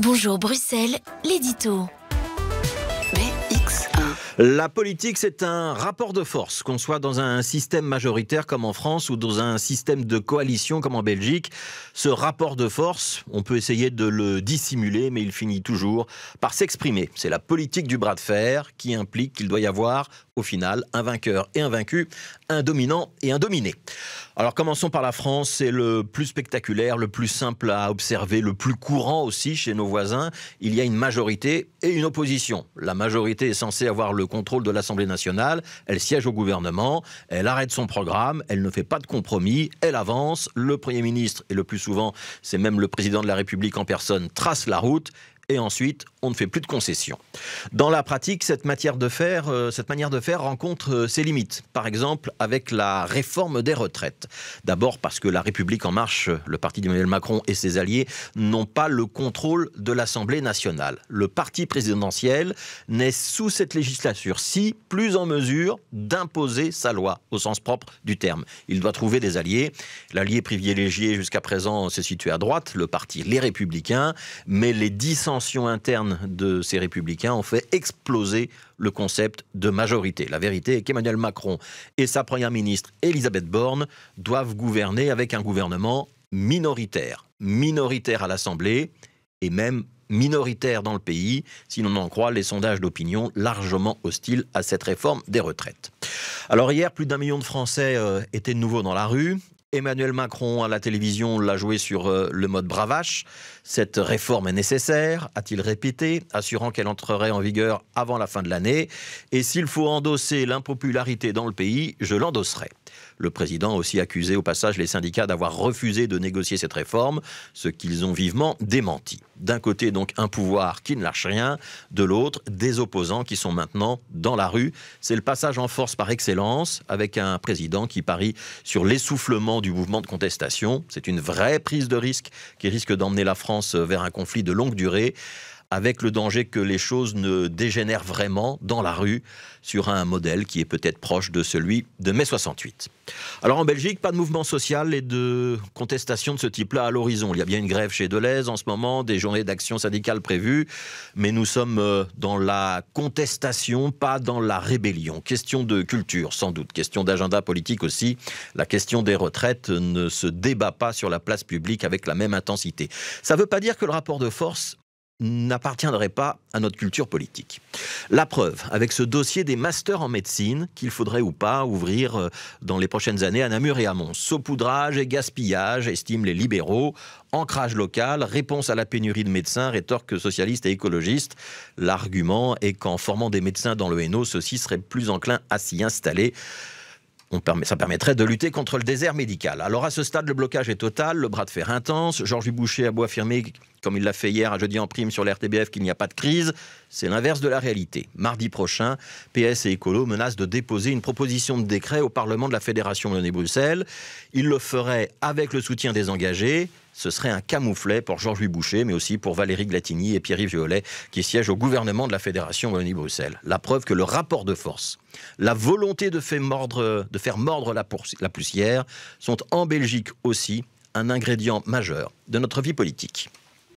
Bonjour Bruxelles, l'édito. La politique, c'est un rapport de force, qu'on soit dans un système majoritaire comme en France ou dans un système de coalition comme en Belgique. Ce rapport de force, on peut essayer de le dissimuler, mais il finit toujours par s'exprimer. C'est la politique du bras de fer qui implique qu'il doit y avoir, au final, un vainqueur et un vaincu, un dominant et un dominé. Alors commençons par la France, c'est le plus spectaculaire, le plus simple à observer, le plus courant aussi chez nos voisins. Il y a une majorité et une opposition. La majorité est censée avoir le contrôle de l'Assemblée nationale, elle siège au gouvernement, elle arrête son programme, elle ne fait pas de compromis, elle avance, le Premier ministre, et le plus souvent c'est même le Président de la République en personne, trace la route, et ensuite on ne fait plus de concessions. Dans la pratique, cette, matière de faire, euh, cette manière de faire rencontre euh, ses limites. Par exemple, avec la réforme des retraites. D'abord parce que La République en marche, le parti d'Emmanuel Macron et ses alliés n'ont pas le contrôle de l'Assemblée nationale. Le parti présidentiel n'est sous cette législature-ci plus en mesure d'imposer sa loi au sens propre du terme. Il doit trouver des alliés. L'allié privilégié jusqu'à présent se situé à droite, le parti Les Républicains, mais les dissensions tensions internes de ces républicains ont fait exploser le concept de majorité. La vérité est qu'Emmanuel Macron et sa première ministre Elisabeth Borne doivent gouverner avec un gouvernement minoritaire, minoritaire à l'Assemblée et même minoritaire dans le pays, si l'on en croit les sondages d'opinion largement hostiles à cette réforme des retraites. Alors hier, plus d'un million de Français euh, étaient de nouveau dans la rue. Emmanuel Macron à la télévision l'a joué sur euh, le mode bravache. Cette réforme est nécessaire, a-t-il répété, assurant qu'elle entrerait en vigueur avant la fin de l'année. Et s'il faut endosser l'impopularité dans le pays, je l'endosserai. Le président a aussi accusé au passage les syndicats d'avoir refusé de négocier cette réforme, ce qu'ils ont vivement démenti d'un côté donc un pouvoir qui ne lâche rien, de l'autre des opposants qui sont maintenant dans la rue. C'est le passage en force par excellence avec un président qui parie sur l'essoufflement du mouvement de contestation. C'est une vraie prise de risque qui risque d'emmener la France vers un conflit de longue durée avec le danger que les choses ne dégénèrent vraiment dans la rue sur un modèle qui est peut-être proche de celui de mai 68. Alors en Belgique, pas de mouvement social et de contestation de ce type-là à l'horizon. Il y a bien une grève chez Deleuze en ce moment, des journées d'action syndicale prévues, mais nous sommes euh, dans la contestation, pas dans la rébellion. Question de culture, sans doute, question d'agenda politique aussi. La question des retraites ne se débat pas sur la place publique avec la même intensité. Ça ne veut pas dire que le rapport de force n'appartiendrait pas à notre culture politique. La preuve, avec ce dossier des masters en médecine, qu'il faudrait ou pas ouvrir euh, dans les prochaines années à Namur et à Mons. Saupoudrage et gaspillage, estiment les libéraux. Ancrage local, réponse à la pénurie de médecins, rétorque socialiste et écologiste. L'argument est qu'en formant des médecins dans le Hainaut, ceux-ci seraient plus enclins à s'y installer. ça permettrait de lutter contre le désert médical. Alors à ce stade, le blocage est total, le bras de fer intense. Georges Boucher a beau affirmer comme il l'a fait hier à jeudi en prime sur l'RTBF, qu'il n'y a pas de crise. C'est l'inverse de la réalité. Mardi prochain, PS et Écolo menacent de déposer une proposition de décret au Parlement de la Fédération wallonie bruxelles Ils le feraient avec le soutien des engagés. Ce serait un camouflet pour Georges-Louis Boucher, mais aussi pour Valérie Glatigny et Pierre-Yves Violet, qui siègent au gouvernement de la Fédération Wallonie-Bruxelles. La preuve que le rapport de force, la volonté de faire mordre, la poussière, sont en Belgique aussi un ingrédient majeur de notre vie politique.